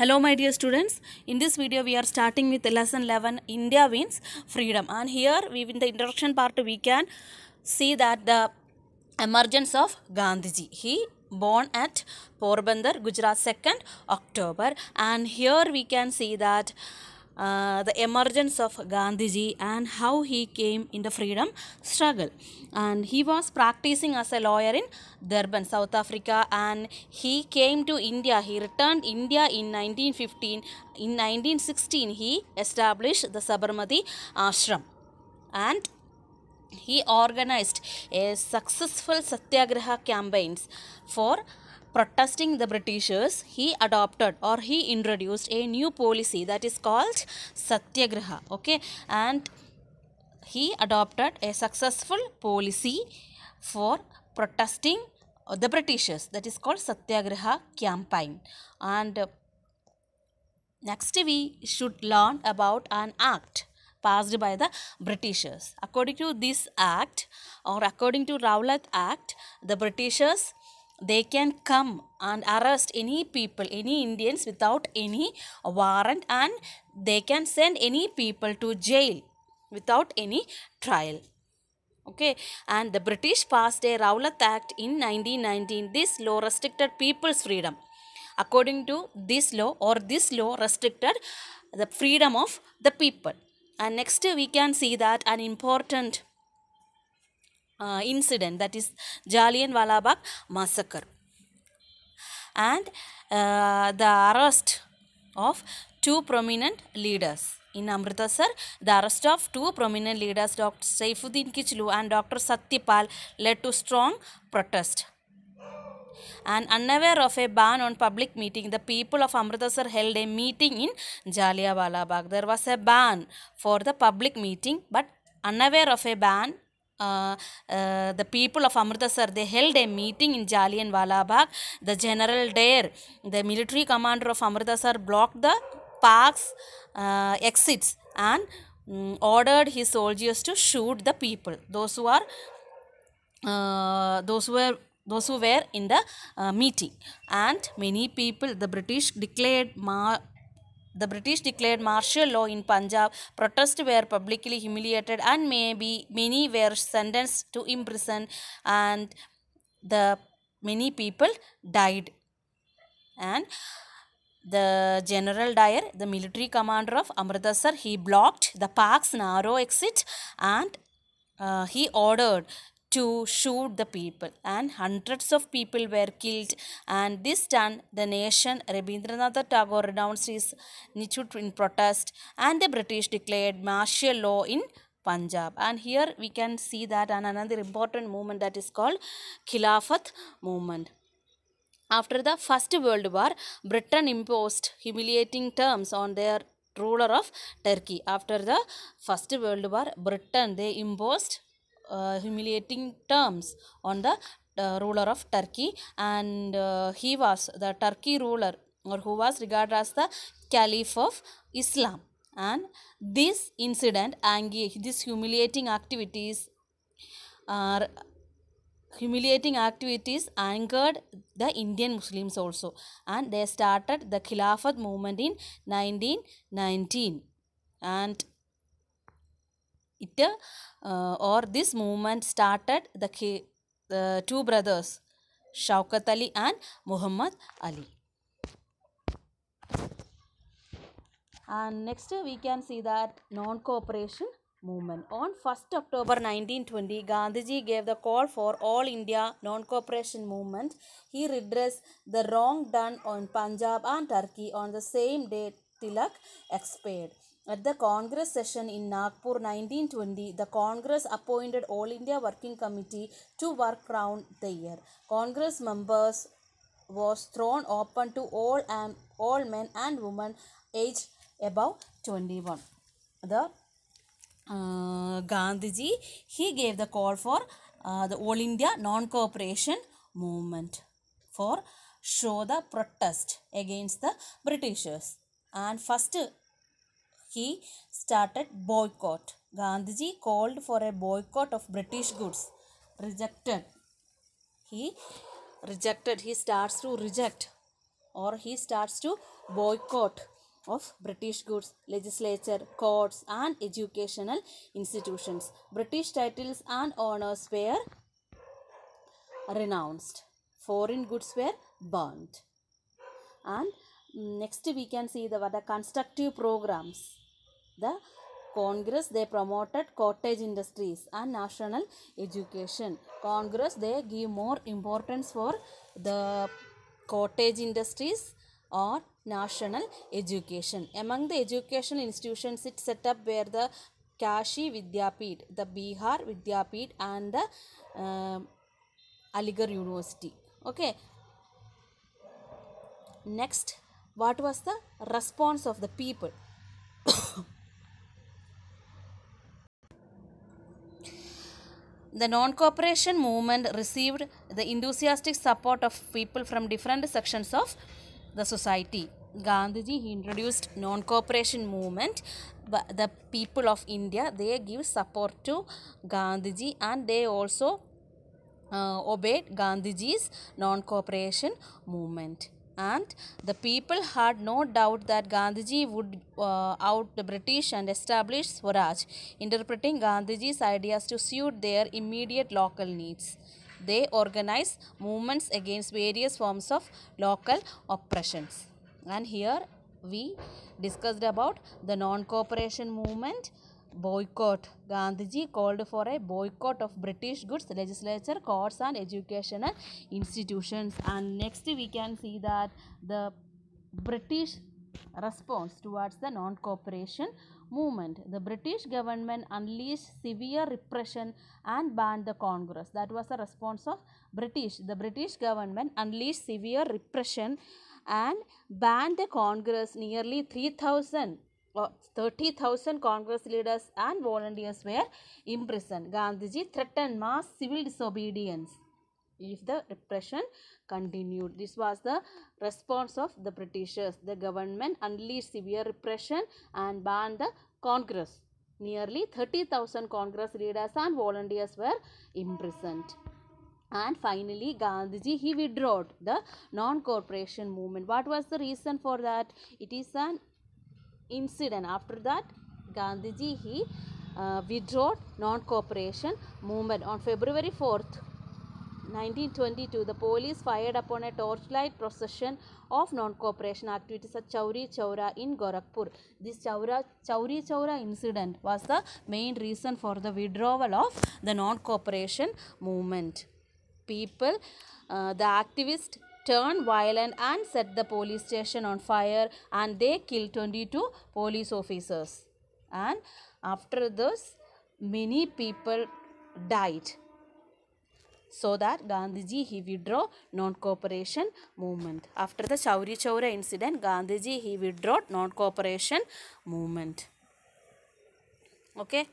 Hello my dear students, in this video we are starting with lesson 11 India wins freedom and here we in the introduction part we can see that the emergence of Gandhiji. He born at Porbandar, Gujarat 2nd October and here we can see that uh, the emergence of Gandhiji and how he came in the freedom struggle. And he was practicing as a lawyer in Durban, South Africa and he came to India. He returned India in 1915. In 1916, he established the Sabarmati Ashram. And he organized a successful satyagraha campaigns for protesting the Britishers, he adopted or he introduced a new policy that is called Satyagraha. Okay, and he adopted a successful policy for protesting the Britishers that is called Satyagraha campaign. And next we should learn about an act passed by the Britishers. According to this act or according to Rowlatt Act, the Britishers they can come and arrest any people, any Indians without any warrant and they can send any people to jail without any trial. Okay, and the British passed a Rowlatt Act in 1919. This law restricted people's freedom. According to this law or this law restricted the freedom of the people. And next we can see that an important uh, incident that is Jallianwala Bagh massacre and uh, the arrest of two prominent leaders. In Amritasar, the arrest of two prominent leaders, Dr. Saifuddin Kichlu and Dr. Satyapal, led to strong protest. And unaware of a ban on public meeting, the people of Amritasar held a meeting in Jallianwala Bagh. There was a ban for the public meeting, but unaware of a ban uh, uh, the people of Amritsar, they held a meeting in Jallianwala Bagh. The General Dare, the military commander of Amritsar, blocked the park's uh, exits and um, ordered his soldiers to shoot the people. Those who are, uh, those who were those who were in the uh, meeting and many people the british declared ma the British declared martial law in Punjab. Protests were publicly humiliated and maybe many were sentenced to imprisonment and the many people died. And the General Dyer, the military commander of Amritsar, he blocked the park's narrow exit and uh, he ordered to shoot the people and hundreds of people were killed and this done the nation Rabindranath Tagore renounced his Nichut in protest and the British declared martial law in Punjab and here we can see that and another important movement that is called Khilafat movement. After the First World War, Britain imposed humiliating terms on their ruler of Turkey. After the First World War, Britain, they imposed uh, humiliating terms on the uh, ruler of Turkey and uh, he was the Turkey ruler or who was regarded as the Caliph of Islam and this incident angry this humiliating activities are humiliating activities angered the Indian Muslims also and they started the Khilafat movement in 1919 and it uh, or this movement started the two brothers Shaukat Ali and Muhammad Ali. And next we can see that non-cooperation movement. On 1st October 1920, Gandhiji gave the call for all India non-cooperation movement. He redressed the wrong done on Punjab and Turkey on the same day Tilak expired. At the Congress session in Nagpur 1920, the Congress appointed All India Working Committee to work round the year. Congress members was thrown open to all and all men and women aged above 21. The uh, Gandhiji he gave the call for uh, the All India Non-Cooperation Movement for show the protest against the Britishers and first he started boycott. Gandhiji called for a boycott of British goods. Rejected. He rejected. He starts to reject or he starts to boycott of British goods, legislature, courts and educational institutions. British titles and honours were renounced. Foreign goods were burned. And mm, next we can see the, the constructive programs the Congress they promoted cottage industries and national education. Congress they give more importance for the cottage industries or national education. Among the educational institutions it set up were the Kashi Vidyapit, the Bihar Vidyapit and the uh, Aligarh University. Okay. Next, what was the response of the people? The non-cooperation movement received the enthusiastic support of people from different sections of the society. Gandhiji he introduced non-cooperation movement. But the people of India, they give support to Gandhiji and they also uh, obeyed Gandhiji's non-cooperation movement and the people had no doubt that Gandhiji would uh, out the British and establish Swaraj, interpreting Gandhiji's ideas to suit their immediate local needs. They organized movements against various forms of local oppressions. And here we discussed about the non-cooperation movement, boycott. Gandhiji called for a boycott of British goods, legislature, courts and educational institutions. And next we can see that the British response towards the non-cooperation movement. The British government unleashed severe repression and banned the Congress. That was the response of British. The British government unleashed severe repression and banned the Congress nearly 3,000 30,000 Congress leaders and volunteers were imprisoned. Gandhiji threatened mass civil disobedience if the repression continued. This was the response of the Britishers. The government unleashed severe repression and banned the Congress. Nearly 30,000 Congress leaders and volunteers were imprisoned. And finally, Gandhiji, he withdrew the non-corporation movement. What was the reason for that? It is an incident. After that, Gandhiji, he uh, withdrew non-cooperation movement. On February 4th, 1922, the police fired upon a torchlight procession of non-cooperation activities at Chauri Chaura in Gorakhpur. This Chaura, Chauri Chaura incident was the main reason for the withdrawal of the non-cooperation movement. People, uh, the activists turned violent and set the police station on fire and they killed 22 police officers. And after this, many people died. So that Gandhiji, he withdrew non-cooperation movement. After the Chauri Chaura incident, Gandhiji, he withdrew non-cooperation movement. Okay.